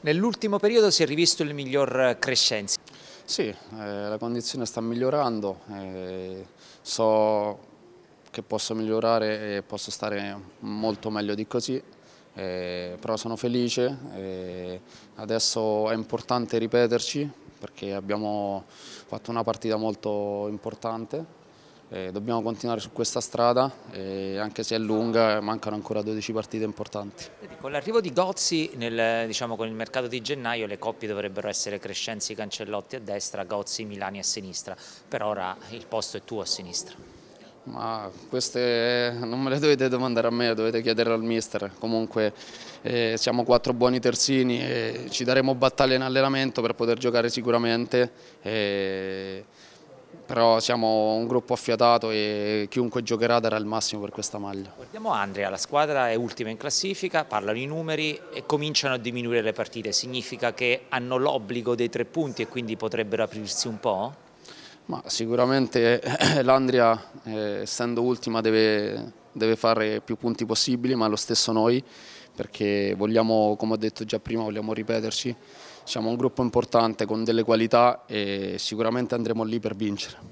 Nell'ultimo periodo si è rivisto il miglior Crescenzi. Sì, eh, la condizione sta migliorando, eh, so che posso migliorare e posso stare molto meglio di così, eh, però sono felice, eh, adesso è importante ripeterci perché abbiamo fatto una partita molto importante eh, dobbiamo continuare su questa strada, eh, anche se è lunga, eh, mancano ancora 12 partite importanti. Con l'arrivo di Gozzi, nel, diciamo, con il mercato di gennaio, le coppie dovrebbero essere Crescenzi Cancellotti a destra, Gozzi Milani a sinistra, per ora il posto è tuo a sinistra. Ma queste eh, non me le dovete domandare a me, dovete chiederle al mister. Comunque eh, siamo quattro buoni terzini e ci daremo battaglia in allenamento per poter giocare sicuramente. E eh, però siamo un gruppo affiatato e chiunque giocherà darà il massimo per questa maglia. Guardiamo Andrea, la squadra è ultima in classifica, parlano i numeri e cominciano a diminuire le partite, significa che hanno l'obbligo dei tre punti e quindi potrebbero aprirsi un po'? Ma sicuramente eh, l'Andria, eh, essendo ultima, deve, deve fare più punti possibili, ma lo stesso noi, perché vogliamo, come ho detto già prima, vogliamo ripeterci siamo un gruppo importante con delle qualità e sicuramente andremo lì per vincere.